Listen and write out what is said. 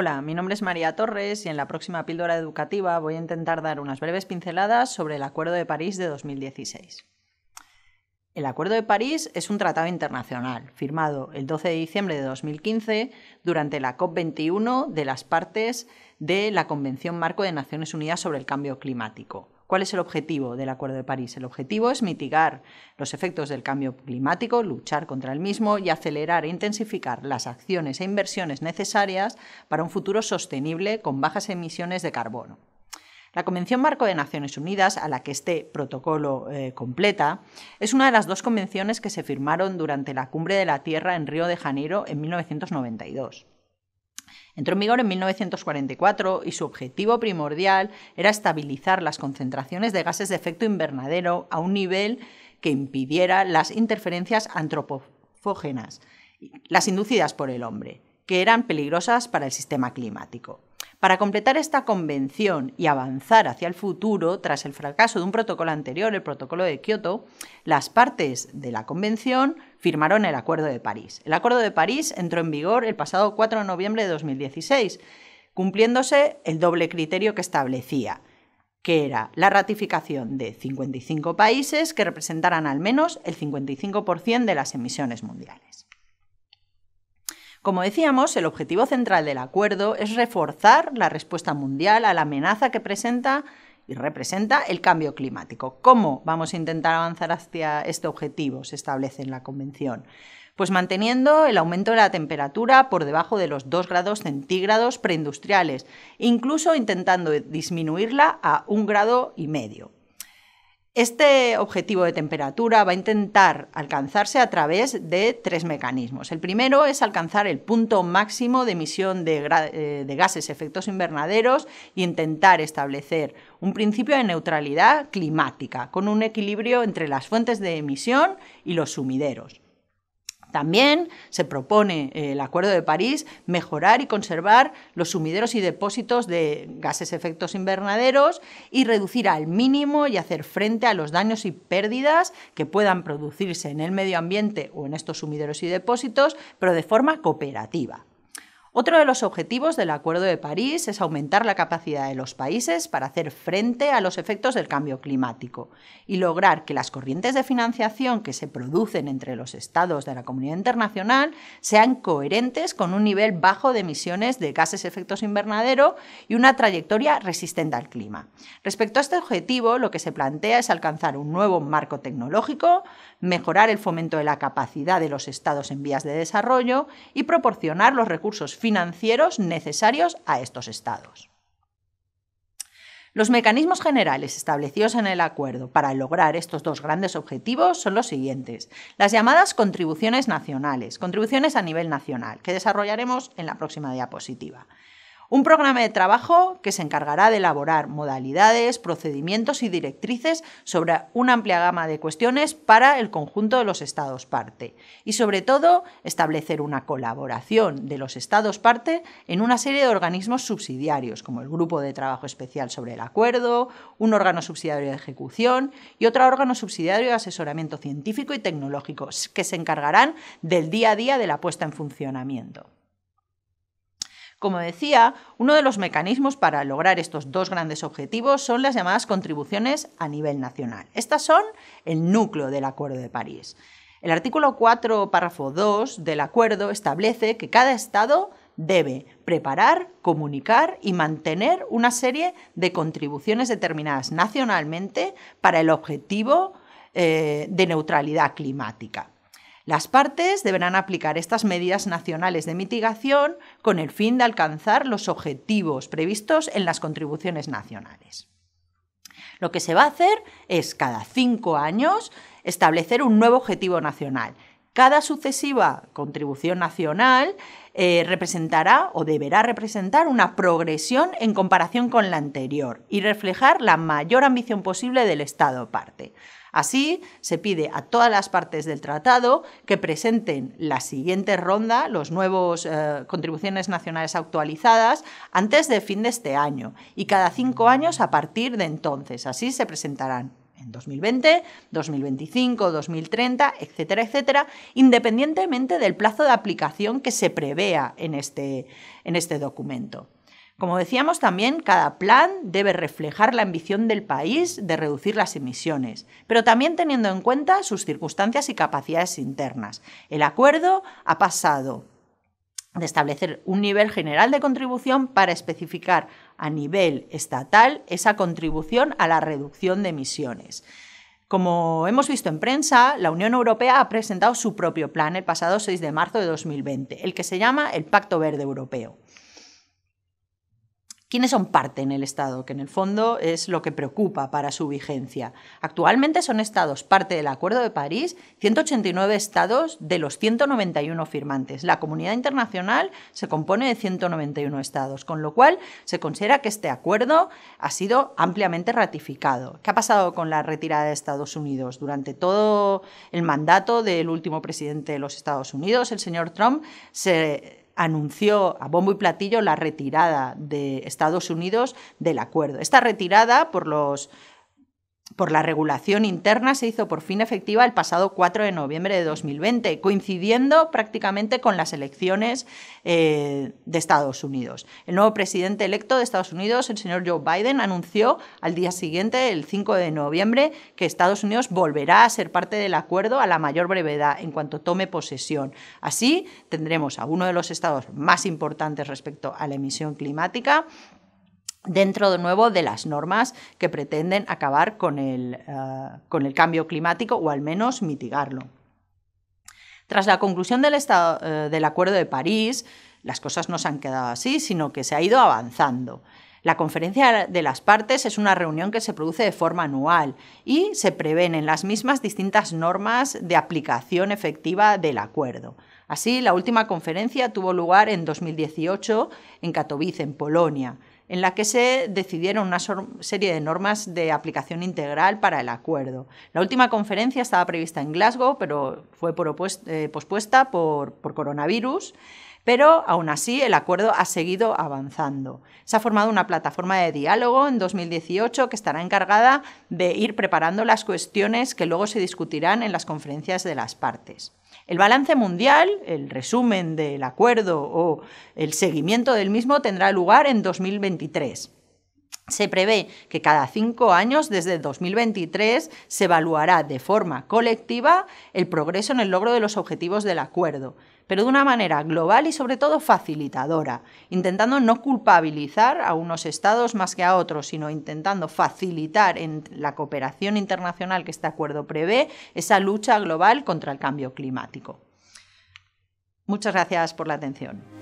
Hola, mi nombre es María Torres y en la próxima píldora educativa voy a intentar dar unas breves pinceladas sobre el Acuerdo de París de 2016. El Acuerdo de París es un tratado internacional firmado el 12 de diciembre de 2015 durante la COP21 de las partes de la Convención Marco de Naciones Unidas sobre el Cambio Climático ¿Cuál es el objetivo del Acuerdo de París? El objetivo es mitigar los efectos del cambio climático, luchar contra el mismo y acelerar e intensificar las acciones e inversiones necesarias para un futuro sostenible con bajas emisiones de carbono. La Convención Marco de Naciones Unidas, a la que este protocolo eh, completa, es una de las dos convenciones que se firmaron durante la Cumbre de la Tierra en Río de Janeiro en 1992. Entró en vigor en 1944 y su objetivo primordial era estabilizar las concentraciones de gases de efecto invernadero a un nivel que impidiera las interferencias antropofógenas, las inducidas por el hombre, que eran peligrosas para el sistema climático. Para completar esta convención y avanzar hacia el futuro, tras el fracaso de un protocolo anterior, el protocolo de Kioto, las partes de la convención firmaron el Acuerdo de París. El Acuerdo de París entró en vigor el pasado 4 de noviembre de 2016, cumpliéndose el doble criterio que establecía que era la ratificación de 55 países que representaran al menos el 55% de las emisiones mundiales. Como decíamos, el objetivo central del acuerdo es reforzar la respuesta mundial a la amenaza que presenta y representa el cambio climático. ¿Cómo vamos a intentar avanzar hacia este objetivo? Se establece en la Convención. Pues manteniendo el aumento de la temperatura por debajo de los 2 grados centígrados preindustriales, incluso intentando disminuirla a un grado y medio. Este objetivo de temperatura va a intentar alcanzarse a través de tres mecanismos. El primero es alcanzar el punto máximo de emisión de, eh, gases efectos invernaderos e intentar establecer un principio de neutralidad climática, con un equilibrio entre las fuentes de emisión y los sumideros. También se propone eh, el Acuerdo de París mejorar y conservar los sumideros y depósitos de gases efectos invernaderos y reducir al mínimo y hacer frente a los daños y pérdidas que puedan producirse en el medio ambiente o en estos sumideros y depósitos, pero de forma cooperativa. Otro de los objetivos del Acuerdo de París es aumentar la capacidad de los países para hacer frente a los efectos del cambio climático y lograr que las corrientes de financiación que se producen entre los estados de la comunidad internacional sean coherentes con un nivel bajo de emisiones de gases efectos invernadero y una trayectoria resistente al clima. Respecto a este objetivo, lo que se plantea es alcanzar un nuevo marco tecnológico, mejorar el fomento de la capacidad de los estados en vías de desarrollo y proporcionar los recursos físicos financieros necesarios a estos estados. Los mecanismos generales establecidos en el acuerdo para lograr estos dos grandes objetivos son los siguientes. Las llamadas contribuciones nacionales, contribuciones a nivel nacional, que desarrollaremos en la próxima diapositiva. Un programa de trabajo que se encargará de elaborar modalidades, procedimientos y directrices sobre una amplia gama de cuestiones para el conjunto de los Estados parte y sobre todo establecer una colaboración de los Estados parte en una serie de organismos subsidiarios como el Grupo de Trabajo Especial sobre el Acuerdo, un órgano subsidiario de ejecución y otro órgano subsidiario de asesoramiento científico y tecnológico que se encargarán del día a día de la puesta en funcionamiento. Como decía, uno de los mecanismos para lograr estos dos grandes objetivos son las llamadas contribuciones a nivel nacional. Estas son el núcleo del Acuerdo de París. El artículo 4, párrafo 2 del acuerdo establece que cada Estado debe preparar, comunicar y mantener una serie de contribuciones determinadas nacionalmente para el objetivo eh, de neutralidad climática. Las partes deberán aplicar estas medidas nacionales de mitigación con el fin de alcanzar los objetivos previstos en las contribuciones nacionales. Lo que se va a hacer es cada cinco años establecer un nuevo objetivo nacional cada sucesiva contribución nacional eh, representará o deberá representar una progresión en comparación con la anterior y reflejar la mayor ambición posible del Estado parte. Así, se pide a todas las partes del tratado que presenten la siguiente ronda, las nuevas eh, contribuciones nacionales actualizadas, antes de fin de este año y cada cinco años a partir de entonces. Así se presentarán en 2020, 2025, 2030, etcétera, etcétera, independientemente del plazo de aplicación que se prevea en este, en este documento. Como decíamos también, cada plan debe reflejar la ambición del país de reducir las emisiones, pero también teniendo en cuenta sus circunstancias y capacidades internas. El acuerdo ha pasado de establecer un nivel general de contribución para especificar a nivel estatal esa contribución a la reducción de emisiones. Como hemos visto en prensa, la Unión Europea ha presentado su propio plan el pasado 6 de marzo de 2020, el que se llama el Pacto Verde Europeo. ¿Quiénes son parte en el Estado? Que en el fondo es lo que preocupa para su vigencia. Actualmente son Estados parte del Acuerdo de París, 189 Estados de los 191 firmantes. La comunidad internacional se compone de 191 Estados, con lo cual se considera que este acuerdo ha sido ampliamente ratificado. ¿Qué ha pasado con la retirada de Estados Unidos? Durante todo el mandato del último presidente de los Estados Unidos, el señor Trump, se anunció a bombo y platillo la retirada de Estados Unidos del acuerdo. Esta retirada por los por la regulación interna se hizo por fin efectiva el pasado 4 de noviembre de 2020, coincidiendo prácticamente con las elecciones eh, de Estados Unidos. El nuevo presidente electo de Estados Unidos, el señor Joe Biden, anunció al día siguiente, el 5 de noviembre, que Estados Unidos volverá a ser parte del acuerdo a la mayor brevedad en cuanto tome posesión. Así tendremos a uno de los estados más importantes respecto a la emisión climática dentro de nuevo de las normas que pretenden acabar eh, con el, cambio climático o al menos mitigarlo. Tras la conclusión del, estado, eh, del Acuerdo de París, las cosas no se han quedado así, sino que se ha ido avanzando. La conferencia de las partes es una reunión que se produce de forma anual y se prevén en las mismas distintas normas de aplicación efectiva del acuerdo. Así, la última conferencia tuvo lugar en 2018 en Katowice, en Polonia en la que se decidieron una serie de normas de aplicación integral para el acuerdo. La última conferencia estaba prevista en Glasgow, pero fue eh, pospuesta por, por coronavirus. Pero aún así el acuerdo ha seguido avanzando. Se ha formado una plataforma de diálogo en 2018 que estará encargada de ir preparando las cuestiones que luego se discutirán en las conferencias de las partes. El balance mundial, el resumen del acuerdo o el seguimiento del mismo tendrá lugar en 2023. Se prevé que cada cinco años, desde 2023, se evaluará de forma colectiva el progreso en el logro de los objetivos del acuerdo, pero de una manera global y sobre todo facilitadora, intentando no culpabilizar a unos estados más que a otros, sino intentando facilitar en la cooperación internacional que este acuerdo prevé esa lucha global contra el cambio climático. Muchas gracias por la atención.